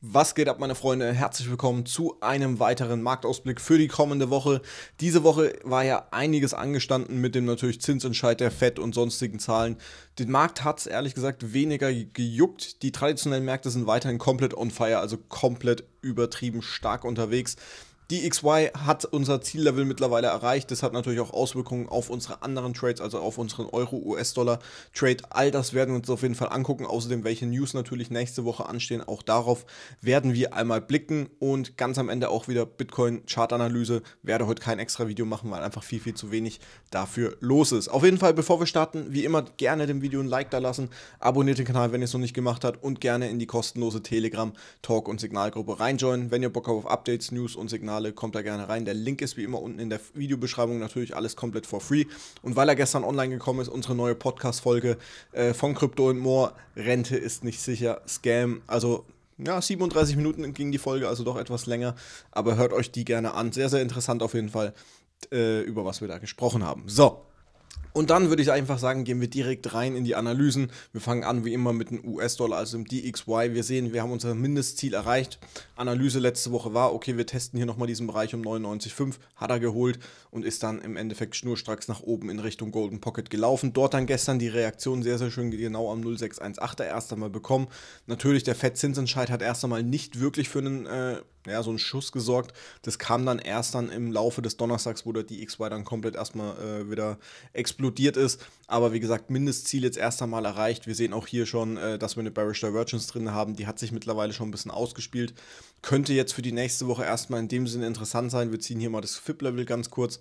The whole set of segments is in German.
Was geht ab, meine Freunde? Herzlich willkommen zu einem weiteren Marktausblick für die kommende Woche. Diese Woche war ja einiges angestanden mit dem natürlich Zinsentscheid der FED und sonstigen Zahlen. Den Markt hat es ehrlich gesagt weniger gejuckt. Die traditionellen Märkte sind weiterhin komplett on fire, also komplett übertrieben stark unterwegs. Die XY hat unser Ziellevel mittlerweile erreicht. Das hat natürlich auch Auswirkungen auf unsere anderen Trades, also auf unseren Euro-US-Dollar-Trade. All das werden wir uns auf jeden Fall angucken. Außerdem, welche News natürlich nächste Woche anstehen. Auch darauf werden wir einmal blicken. Und ganz am Ende auch wieder Bitcoin-Chart-Analyse. Werde heute kein extra Video machen, weil einfach viel, viel zu wenig dafür los ist. Auf jeden Fall, bevor wir starten, wie immer gerne dem Video ein Like da lassen. Abonniert den Kanal, wenn ihr es noch nicht gemacht habt. Und gerne in die kostenlose Telegram-Talk- und Signalgruppe reinjoinen, wenn ihr Bock habt auf Updates, News und Signale. Kanäle, kommt da gerne rein. Der Link ist wie immer unten in der Videobeschreibung natürlich alles komplett for free. Und weil er gestern online gekommen ist, unsere neue Podcast-Folge äh, von Crypto und More, Rente ist nicht sicher, Scam, also ja, 37 Minuten ging die Folge, also doch etwas länger. Aber hört euch die gerne an. Sehr, sehr interessant auf jeden Fall, äh, über was wir da gesprochen haben. So, und dann würde ich einfach sagen, gehen wir direkt rein in die Analysen. Wir fangen an wie immer mit dem US-Dollar, also im DXY. Wir sehen, wir haben unser Mindestziel erreicht. Analyse letzte Woche war, okay, wir testen hier nochmal diesen Bereich um 99,5, hat er geholt und ist dann im Endeffekt schnurstracks nach oben in Richtung Golden Pocket gelaufen. Dort dann gestern die Reaktion sehr, sehr schön genau am 0618er erst einmal bekommen. Natürlich, der FED-Zinsentscheid hat erst einmal nicht wirklich für einen... Äh, ja, so einen Schuss gesorgt. Das kam dann erst dann im Laufe des Donnerstags, wo der DXY dann komplett erstmal äh, wieder explodiert explodiert ist. Aber wie gesagt, Mindestziel jetzt erst einmal erreicht. Wir sehen auch hier schon, äh, dass wir eine Bearish Divergence drin haben. Die hat sich mittlerweile schon ein bisschen ausgespielt. Könnte jetzt für die nächste Woche erstmal in dem Sinne interessant sein. Wir ziehen hier mal das FIP-Level ganz kurz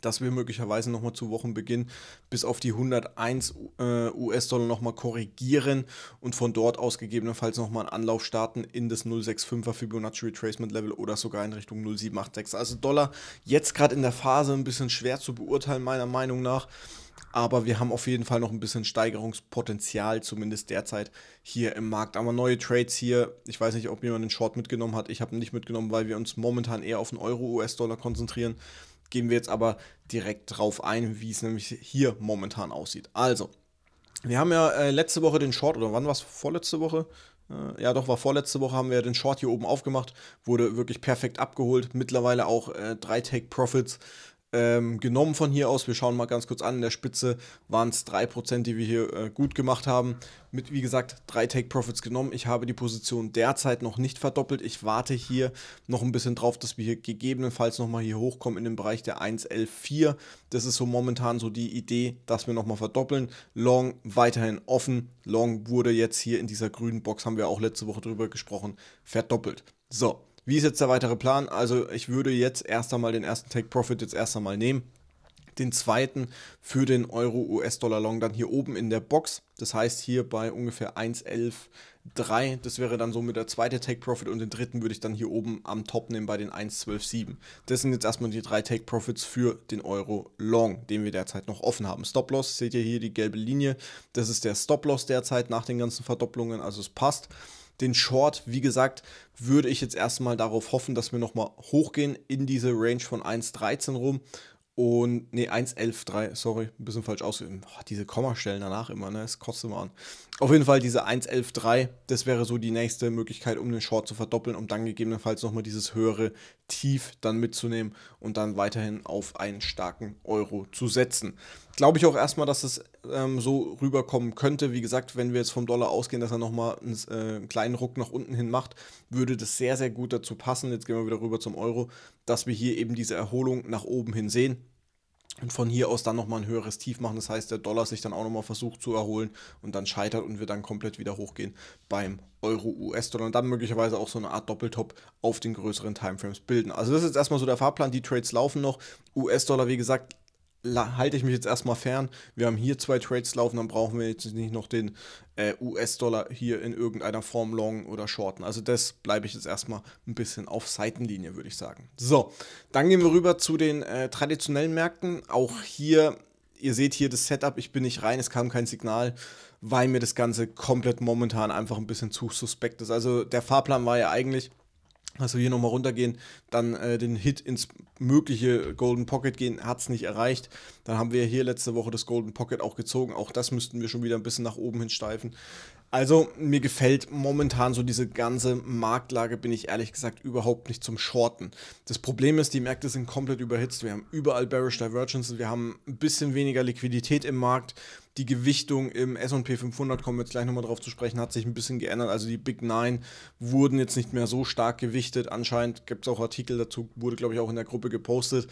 dass wir möglicherweise nochmal zu Wochenbeginn bis auf die 101 äh, US-Dollar nochmal korrigieren und von dort aus gegebenenfalls nochmal einen Anlauf starten in das 065er Fibonacci Retracement Level oder sogar in Richtung 0786. Also Dollar jetzt gerade in der Phase ein bisschen schwer zu beurteilen, meiner Meinung nach. Aber wir haben auf jeden Fall noch ein bisschen Steigerungspotenzial, zumindest derzeit hier im Markt. Aber neue Trades hier, ich weiß nicht, ob jemand den Short mitgenommen hat. Ich habe ihn nicht mitgenommen, weil wir uns momentan eher auf den Euro-US-Dollar konzentrieren gehen wir jetzt aber direkt drauf ein, wie es nämlich hier momentan aussieht. Also, wir haben ja äh, letzte Woche den Short, oder wann war es? Vorletzte Woche? Äh, ja, doch, war vorletzte Woche, haben wir den Short hier oben aufgemacht. Wurde wirklich perfekt abgeholt. Mittlerweile auch äh, drei Take Profits ähm, genommen von hier aus, wir schauen mal ganz kurz an, in der Spitze waren es 3%, die wir hier äh, gut gemacht haben. Mit, wie gesagt, drei Take-Profits genommen. Ich habe die Position derzeit noch nicht verdoppelt. Ich warte hier noch ein bisschen drauf, dass wir hier gegebenenfalls nochmal hier hochkommen in den Bereich der 1.11.4. Das ist so momentan so die Idee, dass wir nochmal verdoppeln. Long weiterhin offen. Long wurde jetzt hier in dieser grünen Box, haben wir auch letzte Woche drüber gesprochen, verdoppelt. So, wie ist jetzt der weitere Plan? Also ich würde jetzt erst einmal den ersten Take Profit jetzt erst einmal nehmen. Den zweiten für den Euro-US-Dollar-Long dann hier oben in der Box. Das heißt hier bei ungefähr 1,11,3. Das wäre dann somit der zweite Take Profit und den dritten würde ich dann hier oben am Top nehmen bei den 1,12,7. Das sind jetzt erstmal die drei Take Profits für den Euro Long, den wir derzeit noch offen haben. Stop Loss, seht ihr hier die gelbe Linie. Das ist der Stop Loss derzeit nach den ganzen Verdopplungen, also es passt den Short, wie gesagt, würde ich jetzt erstmal darauf hoffen, dass wir nochmal hochgehen in diese Range von 1,13 rum. Und, nee, 1,11,3, sorry, ein bisschen falsch ausgegeben. diese Kommastellen danach immer, ne, es kotzt mal an. Auf jeden Fall diese 1,11,3, das wäre so die nächste Möglichkeit, um den Short zu verdoppeln, um dann gegebenenfalls nochmal dieses höhere Tief dann mitzunehmen und dann weiterhin auf einen starken Euro zu setzen glaube ich auch erstmal, dass es ähm, so rüberkommen könnte. Wie gesagt, wenn wir jetzt vom Dollar ausgehen, dass er nochmal einen, äh, einen kleinen Ruck nach unten hin macht, würde das sehr, sehr gut dazu passen. Jetzt gehen wir wieder rüber zum Euro, dass wir hier eben diese Erholung nach oben hin sehen und von hier aus dann nochmal ein höheres Tief machen. Das heißt, der Dollar sich dann auch nochmal versucht zu erholen und dann scheitert und wir dann komplett wieder hochgehen beim Euro-US-Dollar und dann möglicherweise auch so eine Art Doppeltop auf den größeren Timeframes bilden. Also das ist jetzt erstmal so der Fahrplan. Die Trades laufen noch. US-Dollar, wie gesagt, halte ich mich jetzt erstmal fern. Wir haben hier zwei Trades laufen, dann brauchen wir jetzt nicht noch den äh, US-Dollar hier in irgendeiner Form long oder shorten. Also das bleibe ich jetzt erstmal ein bisschen auf Seitenlinie, würde ich sagen. So, dann gehen wir rüber zu den äh, traditionellen Märkten. Auch hier, ihr seht hier das Setup, ich bin nicht rein, es kam kein Signal, weil mir das Ganze komplett momentan einfach ein bisschen zu suspekt ist. Also der Fahrplan war ja eigentlich, also hier nochmal runtergehen, dann äh, den Hit ins mögliche Golden Pocket gehen, hat es nicht erreicht. Dann haben wir hier letzte Woche das Golden Pocket auch gezogen. Auch das müssten wir schon wieder ein bisschen nach oben hin steifen. Also mir gefällt momentan so diese ganze Marktlage, bin ich ehrlich gesagt überhaupt nicht zum Shorten. Das Problem ist, die Märkte sind komplett überhitzt. Wir haben überall Bearish Divergences, wir haben ein bisschen weniger Liquidität im Markt. Die Gewichtung im SP 500, kommen wir jetzt gleich nochmal drauf zu sprechen, hat sich ein bisschen geändert. Also die Big Nine wurden jetzt nicht mehr so stark gewichtet. Anscheinend gibt es auch Artikel dazu, wurde glaube ich auch in der Gruppe Gruppe gepostet.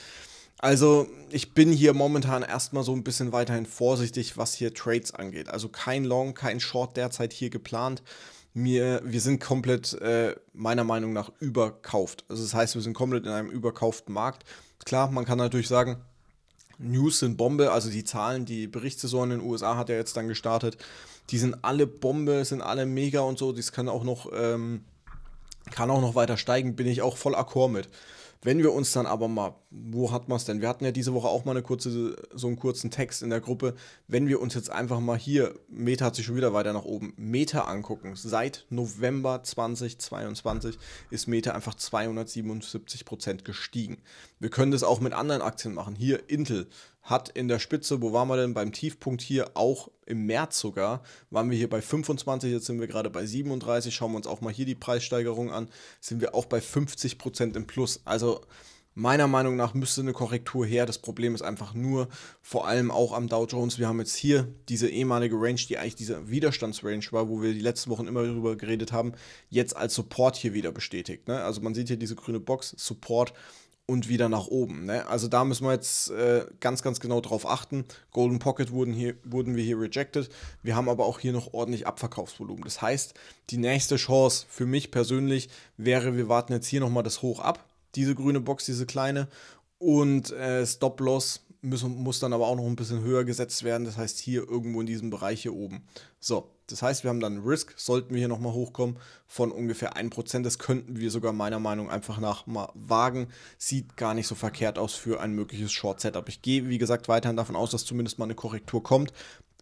Also ich bin hier momentan erstmal so ein bisschen weiterhin vorsichtig, was hier Trades angeht. Also kein Long, kein Short derzeit hier geplant. Mir, wir sind komplett äh, meiner Meinung nach überkauft. Also das heißt, wir sind komplett in einem überkauften Markt. Klar, man kann natürlich sagen, News sind Bombe, also die Zahlen, die Berichtssaison in den USA hat ja jetzt dann gestartet, die sind alle Bombe, sind alle mega und so, das kann auch noch, ähm, kann auch noch weiter steigen, bin ich auch voll akkord mit. Wenn wir uns dann aber mal, wo hat man es denn? Wir hatten ja diese Woche auch mal eine kurze, so einen kurzen Text in der Gruppe. Wenn wir uns jetzt einfach mal hier, Meta hat sich schon wieder weiter nach oben, Meta angucken. Seit November 2022 ist Meta einfach 277 Prozent gestiegen. Wir können das auch mit anderen Aktien machen. Hier Intel hat in der Spitze, wo waren wir denn beim Tiefpunkt hier, auch im März sogar, waren wir hier bei 25, jetzt sind wir gerade bei 37. Schauen wir uns auch mal hier die Preissteigerung an, sind wir auch bei 50% im Plus. Also meiner Meinung nach müsste eine Korrektur her. Das Problem ist einfach nur, vor allem auch am Dow Jones, wir haben jetzt hier diese ehemalige Range, die eigentlich diese Widerstandsrange war, wo wir die letzten Wochen immer darüber geredet haben, jetzt als Support hier wieder bestätigt. Ne? Also man sieht hier diese grüne Box, Support und wieder nach oben. Ne? Also da müssen wir jetzt äh, ganz, ganz genau drauf achten. Golden Pocket wurden, hier, wurden wir hier rejected. Wir haben aber auch hier noch ordentlich Abverkaufsvolumen. Das heißt, die nächste Chance für mich persönlich wäre, wir warten jetzt hier nochmal das Hoch ab. Diese grüne Box, diese kleine. Und äh, Stop-Loss müssen, muss dann aber auch noch ein bisschen höher gesetzt werden. Das heißt, hier irgendwo in diesem Bereich hier oben. So, das heißt, wir haben dann Risk, sollten wir hier nochmal hochkommen, von ungefähr 1%. Das könnten wir sogar meiner Meinung nach einfach nach mal wagen. Sieht gar nicht so verkehrt aus für ein mögliches Short-Setup. Ich gehe, wie gesagt, weiterhin davon aus, dass zumindest mal eine Korrektur kommt.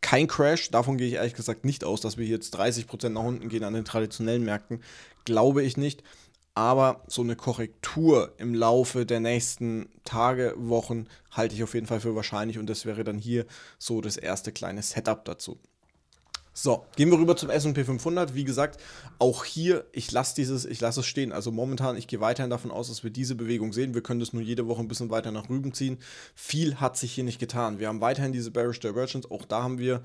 Kein Crash, davon gehe ich ehrlich gesagt nicht aus, dass wir jetzt 30% nach unten gehen an den traditionellen Märkten. Glaube ich nicht. Aber so eine Korrektur im Laufe der nächsten Tage, Wochen halte ich auf jeden Fall für wahrscheinlich und das wäre dann hier so das erste kleine Setup dazu. So, gehen wir rüber zum S&P 500. Wie gesagt, auch hier, ich lasse dieses, ich lasse es stehen. Also momentan, ich gehe weiterhin davon aus, dass wir diese Bewegung sehen. Wir können das nur jede Woche ein bisschen weiter nach rüben ziehen. Viel hat sich hier nicht getan. Wir haben weiterhin diese Bearish Divergence. Auch da haben wir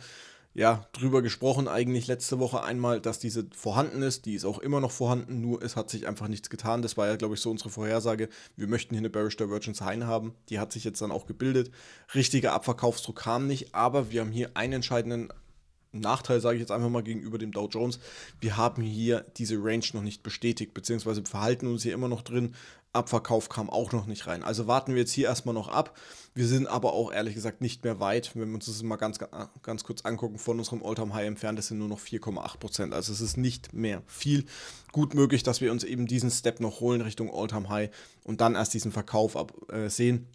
ja, drüber gesprochen, eigentlich letzte Woche einmal, dass diese vorhanden ist. Die ist auch immer noch vorhanden, nur es hat sich einfach nichts getan. Das war ja, glaube ich, so unsere Vorhersage. Wir möchten hier eine Bearish Divergence Hein haben. Die hat sich jetzt dann auch gebildet. Richtiger Abverkaufsdruck kam nicht, aber wir haben hier einen entscheidenden Nachteil, sage ich jetzt einfach mal gegenüber dem Dow Jones. Wir haben hier diese Range noch nicht bestätigt, beziehungsweise verhalten uns hier immer noch drin Abverkauf kam auch noch nicht rein. Also warten wir jetzt hier erstmal noch ab. Wir sind aber auch ehrlich gesagt nicht mehr weit. Wenn wir uns das mal ganz, ganz kurz angucken, von unserem all time high entfernt, das sind nur noch 4,8 Prozent. Also es ist nicht mehr viel. Gut möglich, dass wir uns eben diesen Step noch holen Richtung all time high und dann erst diesen Verkauf ab, äh, sehen.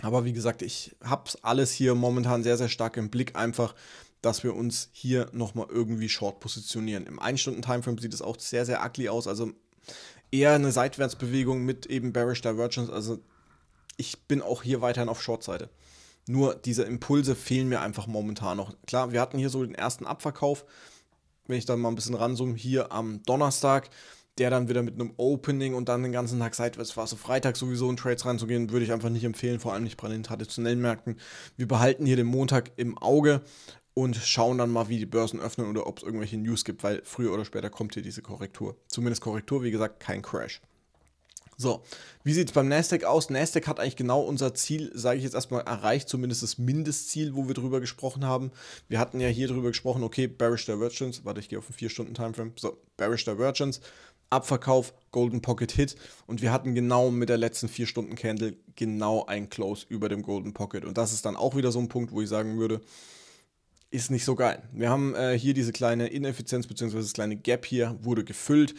Aber wie gesagt, ich habe alles hier momentan sehr, sehr stark im Blick, einfach, dass wir uns hier nochmal irgendwie short positionieren. Im 1-Stunden-Timeframe sieht es auch sehr, sehr ugly aus. Also eher eine Seitwärtsbewegung mit eben Bearish Divergence. Also ich bin auch hier weiterhin auf Short-Seite. Nur diese Impulse fehlen mir einfach momentan noch. Klar, wir hatten hier so den ersten Abverkauf, wenn ich dann mal ein bisschen ranzoome, hier am Donnerstag, der dann wieder mit einem Opening und dann den ganzen Tag seitwärts war. So Freitag sowieso in Trades reinzugehen, würde ich einfach nicht empfehlen, vor allem nicht bei den traditionellen Märkten. Wir behalten hier den Montag im Auge und schauen dann mal, wie die Börsen öffnen oder ob es irgendwelche News gibt, weil früher oder später kommt hier diese Korrektur. Zumindest Korrektur, wie gesagt, kein Crash. So, wie sieht es beim Nasdaq aus? Nasdaq hat eigentlich genau unser Ziel, sage ich jetzt erstmal, erreicht, zumindest das Mindestziel, wo wir drüber gesprochen haben. Wir hatten ja hier drüber gesprochen, okay, Bearish Divergence, warte, ich gehe auf den 4-Stunden-Timeframe, so, Bearish Divergence, Abverkauf, Golden Pocket Hit und wir hatten genau mit der letzten 4-Stunden-Candle genau ein Close über dem Golden Pocket und das ist dann auch wieder so ein Punkt, wo ich sagen würde, ist nicht so geil. Wir haben äh, hier diese kleine Ineffizienz bzw. das kleine Gap hier wurde gefüllt.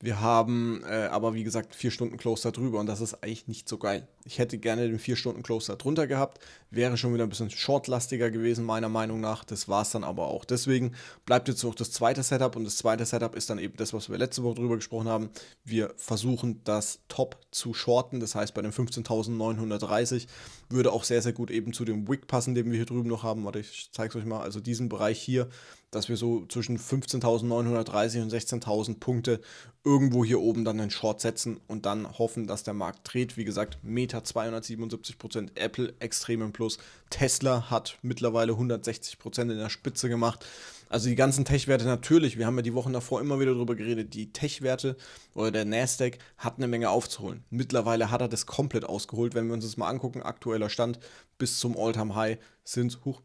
Wir haben äh, aber, wie gesagt, vier Stunden Close darüber und das ist eigentlich nicht so geil. Ich hätte gerne den 4-Stunden-Closer drunter gehabt. Wäre schon wieder ein bisschen shortlastiger gewesen, meiner Meinung nach. Das war es dann aber auch. Deswegen bleibt jetzt noch das zweite Setup. Und das zweite Setup ist dann eben das, was wir letzte Woche drüber gesprochen haben. Wir versuchen das Top zu shorten. Das heißt, bei den 15.930 würde auch sehr, sehr gut eben zu dem Wick passen, den wir hier drüben noch haben. Warte, ich zeige es euch mal. Also diesen Bereich hier, dass wir so zwischen 15.930 und 16.000 Punkte irgendwo hier oben dann einen Short setzen und dann hoffen, dass der Markt dreht. Wie gesagt, Meta hat 277 Prozent, Apple extrem im Plus, Tesla hat mittlerweile 160 Prozent in der Spitze gemacht. Also die ganzen Tech-Werte natürlich, wir haben ja die Wochen davor immer wieder darüber geredet, die Tech-Werte oder der Nasdaq hat eine Menge aufzuholen. Mittlerweile hat er das komplett ausgeholt, wenn wir uns das mal angucken, aktueller Stand bis zum All-Time-High sind, huch,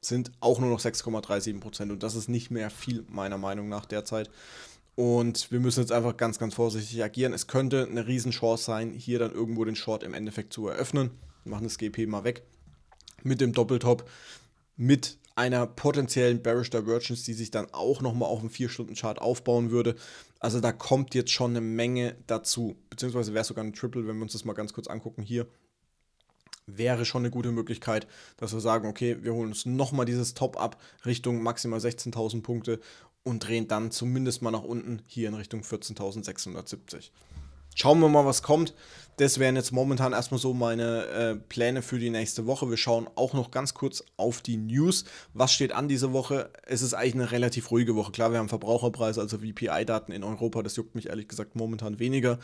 sind auch nur noch 6,37 Prozent und das ist nicht mehr viel meiner Meinung nach derzeit. Und wir müssen jetzt einfach ganz, ganz vorsichtig agieren. Es könnte eine Riesenchance sein, hier dann irgendwo den Short im Endeffekt zu eröffnen. Wir machen das GP mal weg. Mit dem Doppeltop, mit einer potenziellen Bearish Divergence, die sich dann auch nochmal auf dem 4-Stunden-Chart aufbauen würde. Also da kommt jetzt schon eine Menge dazu. Beziehungsweise wäre es sogar ein Triple, wenn wir uns das mal ganz kurz angucken hier. Wäre schon eine gute Möglichkeit, dass wir sagen, okay, wir holen uns nochmal dieses Top ab Richtung maximal 16.000 Punkte und drehen dann zumindest mal nach unten hier in Richtung 14.670. Schauen wir mal, was kommt. Das wären jetzt momentan erstmal so meine äh, Pläne für die nächste Woche. Wir schauen auch noch ganz kurz auf die News. Was steht an diese Woche? Es ist eigentlich eine relativ ruhige Woche. Klar, wir haben Verbraucherpreise, also VPI-Daten in Europa. Das juckt mich ehrlich gesagt momentan weniger.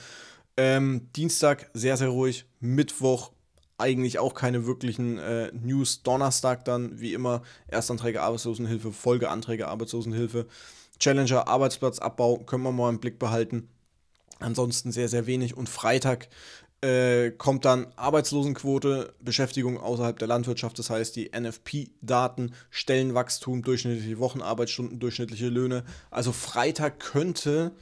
Ähm, Dienstag sehr, sehr ruhig. Mittwoch eigentlich auch keine wirklichen äh, News. Donnerstag dann, wie immer, Erstanträge Arbeitslosenhilfe, Folgeanträge Arbeitslosenhilfe, Challenger Arbeitsplatzabbau, können wir mal im Blick behalten. Ansonsten sehr, sehr wenig. Und Freitag äh, kommt dann Arbeitslosenquote, Beschäftigung außerhalb der Landwirtschaft, das heißt die NFP-Daten, Stellenwachstum, durchschnittliche Wochenarbeitsstunden, durchschnittliche Löhne. Also Freitag könnte,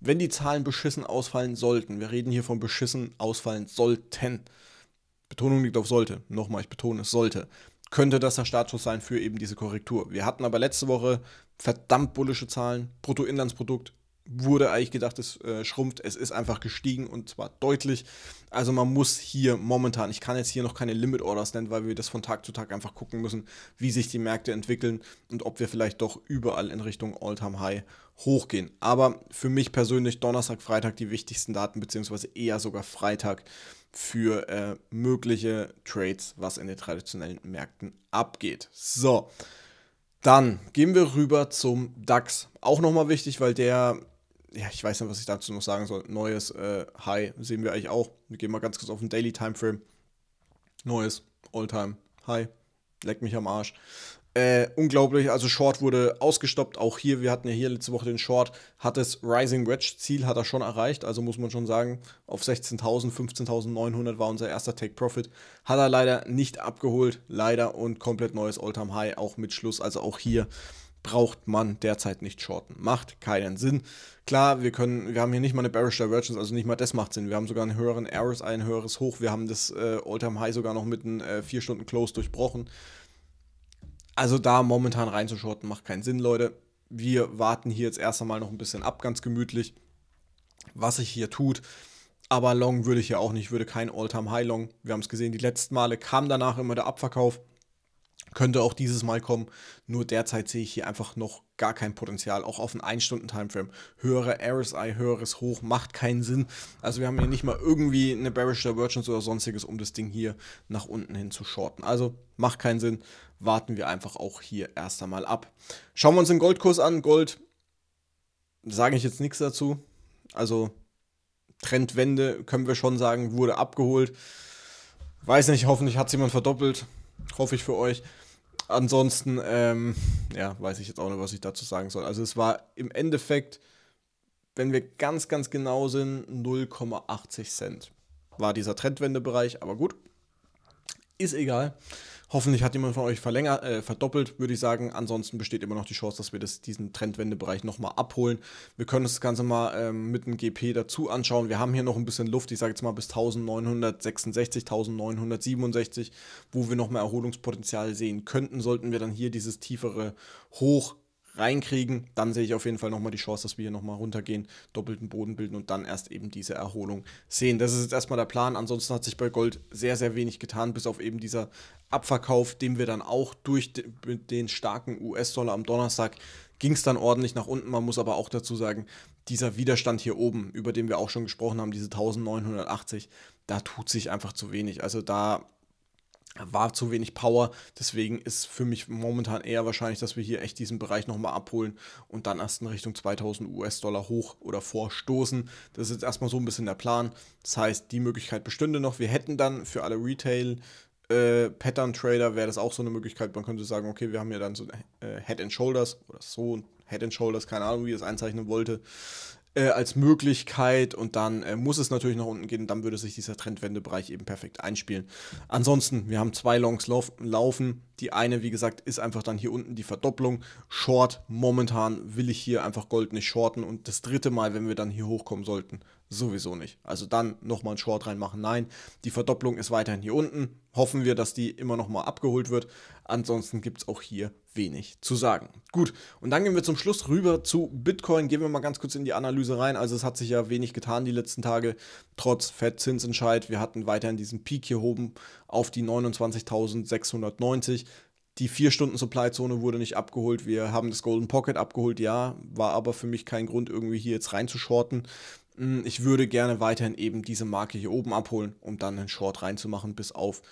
wenn die Zahlen beschissen ausfallen sollten, wir reden hier von beschissen ausfallen sollten, Betonung liegt auf sollte. Nochmal, ich betone es sollte. Könnte das der Startschuss sein für eben diese Korrektur. Wir hatten aber letzte Woche verdammt bullische Zahlen. Bruttoinlandsprodukt wurde eigentlich gedacht, es äh, schrumpft. Es ist einfach gestiegen und zwar deutlich. Also man muss hier momentan, ich kann jetzt hier noch keine Limit Orders nennen, weil wir das von Tag zu Tag einfach gucken müssen, wie sich die Märkte entwickeln und ob wir vielleicht doch überall in Richtung All-Time High hochgehen. Aber für mich persönlich Donnerstag, Freitag die wichtigsten Daten, beziehungsweise eher sogar Freitag für äh, mögliche Trades, was in den traditionellen Märkten abgeht. So, dann gehen wir rüber zum DAX. Auch nochmal wichtig, weil der, ja, ich weiß nicht, was ich dazu noch sagen soll. Neues äh, High sehen wir eigentlich auch. Wir gehen mal ganz kurz auf den Daily Timeframe. Neues All-Time High. Leck mich am Arsch. Äh, unglaublich, also Short wurde ausgestoppt. Auch hier, wir hatten ja hier letzte Woche den Short, hat das Rising Wedge Ziel, hat er schon erreicht. Also muss man schon sagen, auf 16.000, 15.900 war unser erster Take Profit. Hat er leider nicht abgeholt, leider und komplett neues Alltime High, auch mit Schluss. Also auch hier braucht man derzeit nicht shorten. Macht keinen Sinn. Klar, wir können, wir haben hier nicht mal eine Bearish Divergence, also nicht mal das macht Sinn. Wir haben sogar einen höheren Errors, ein höheres Hoch. Wir haben das äh, Alltime High sogar noch mit einem 4-Stunden-Close äh, durchbrochen. Also da momentan reinzuschorten macht keinen Sinn, Leute. Wir warten hier jetzt erst einmal noch ein bisschen ab, ganz gemütlich, was sich hier tut. Aber Long würde ich ja auch nicht, würde kein All-Time-High Long. Wir haben es gesehen, die letzten Male kam danach immer der Abverkauf. Könnte auch dieses Mal kommen, nur derzeit sehe ich hier einfach noch gar kein Potenzial, auch auf einen 1-Stunden-Timeframe. Höhere RSI, höheres Hoch macht keinen Sinn. Also wir haben hier nicht mal irgendwie eine Bearish Divergence oder sonstiges, um das Ding hier nach unten hin zu shorten. Also macht keinen Sinn, warten wir einfach auch hier erst einmal ab. Schauen wir uns den Goldkurs an. Gold, sage ich jetzt nichts dazu. Also Trendwende, können wir schon sagen, wurde abgeholt. Weiß nicht, hoffentlich hat es jemand verdoppelt hoffe ich für euch. Ansonsten, ähm, ja, weiß ich jetzt auch nicht, was ich dazu sagen soll. Also es war im Endeffekt, wenn wir ganz, ganz genau sind, 0,80 Cent. War dieser Trendwendebereich, aber gut. Ist egal. Hoffentlich hat jemand von euch verlängert, äh, verdoppelt, würde ich sagen. Ansonsten besteht immer noch die Chance, dass wir das, diesen Trendwendebereich nochmal abholen. Wir können das Ganze mal ähm, mit einem GP dazu anschauen. Wir haben hier noch ein bisschen Luft, ich sage jetzt mal bis 1966, 1967, wo wir nochmal Erholungspotenzial sehen könnten, sollten wir dann hier dieses tiefere Hoch reinkriegen, dann sehe ich auf jeden Fall nochmal die Chance, dass wir hier nochmal runtergehen, doppelten Boden bilden und dann erst eben diese Erholung sehen. Das ist jetzt erstmal der Plan. Ansonsten hat sich bei Gold sehr, sehr wenig getan, bis auf eben dieser Abverkauf, den wir dann auch durch den starken US-Dollar am Donnerstag ging es dann ordentlich nach unten. Man muss aber auch dazu sagen, dieser Widerstand hier oben, über den wir auch schon gesprochen haben, diese 1980, da tut sich einfach zu wenig. Also da war zu wenig Power. Deswegen ist für mich momentan eher wahrscheinlich, dass wir hier echt diesen Bereich nochmal abholen und dann erst in Richtung 2000 US-Dollar hoch oder vorstoßen. Das ist jetzt erstmal so ein bisschen der Plan. Das heißt, die Möglichkeit bestünde noch. Wir hätten dann für alle Retail- äh, Pattern Trader wäre das auch so eine Möglichkeit. Man könnte sagen, okay, wir haben ja dann so äh, Head and Shoulders oder so Head and Shoulders, keine Ahnung, wie ich das einzeichnen wollte. Äh, als Möglichkeit und dann äh, muss es natürlich nach unten gehen, dann würde sich dieser Trendwendebereich eben perfekt einspielen. Ansonsten, wir haben zwei Longs lauf laufen. Die eine, wie gesagt, ist einfach dann hier unten die Verdopplung. Short, momentan will ich hier einfach Gold nicht shorten und das dritte Mal, wenn wir dann hier hochkommen sollten, sowieso nicht. Also dann nochmal einen Short reinmachen. Nein, die Verdopplung ist weiterhin hier unten. Hoffen wir, dass die immer nochmal abgeholt wird. Ansonsten gibt es auch hier wenig zu sagen. Gut, und dann gehen wir zum Schluss rüber zu Bitcoin. Gehen wir mal ganz kurz in die Analyse rein. Also es hat sich ja wenig getan die letzten Tage, trotz Fed-Zinsentscheid. Wir hatten weiterhin diesen Peak hier oben auf die 29.690. Die 4-Stunden-Supply-Zone wurde nicht abgeholt. Wir haben das Golden Pocket abgeholt, ja, war aber für mich kein Grund, irgendwie hier jetzt reinzuschorten. Hm, ich würde gerne weiterhin eben diese Marke hier oben abholen, um dann einen Short reinzumachen, bis auf,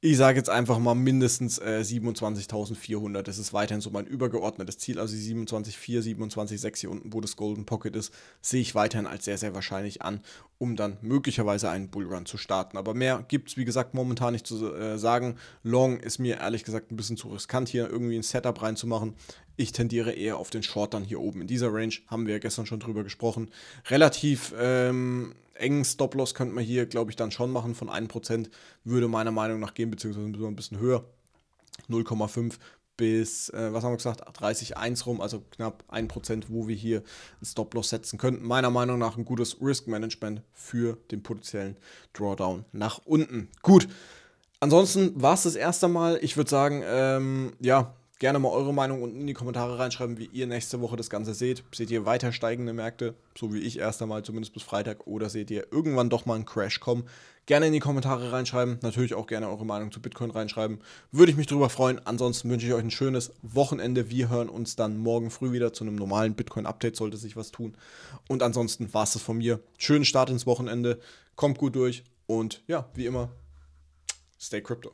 ich sage jetzt einfach mal mindestens äh, 27.400. Das ist weiterhin so mein übergeordnetes Ziel. Also die 27.4, 27.6 hier unten, wo das Golden Pocket ist, sehe ich weiterhin als sehr, sehr wahrscheinlich an um dann möglicherweise einen Bullrun zu starten. Aber mehr gibt es, wie gesagt, momentan nicht zu äh, sagen. Long ist mir ehrlich gesagt ein bisschen zu riskant, hier irgendwie ein Setup reinzumachen. Ich tendiere eher auf den Short dann hier oben. In dieser Range haben wir ja gestern schon drüber gesprochen. Relativ ähm, engen Stop-Loss könnte man hier, glaube ich, dann schon machen. Von 1% würde meiner Meinung nach gehen, beziehungsweise ein bisschen höher. 0,5 bis, äh, was haben wir gesagt, 30,1 rum, also knapp 1%, wo wir hier einen Stop-Loss setzen könnten. Meiner Meinung nach ein gutes Risk-Management für den potenziellen Drawdown nach unten. Gut, ansonsten war es das erste Mal. Ich würde sagen, ähm, ja, Gerne mal eure Meinung unten in die Kommentare reinschreiben, wie ihr nächste Woche das Ganze seht. Seht ihr weiter steigende Märkte, so wie ich erst einmal zumindest bis Freitag, oder seht ihr irgendwann doch mal einen Crash kommen? Gerne in die Kommentare reinschreiben, natürlich auch gerne eure Meinung zu Bitcoin reinschreiben. Würde ich mich drüber freuen. Ansonsten wünsche ich euch ein schönes Wochenende. Wir hören uns dann morgen früh wieder zu einem normalen Bitcoin-Update, sollte sich was tun. Und ansonsten war es das von mir. Schönen Start ins Wochenende, kommt gut durch und ja, wie immer, stay crypto.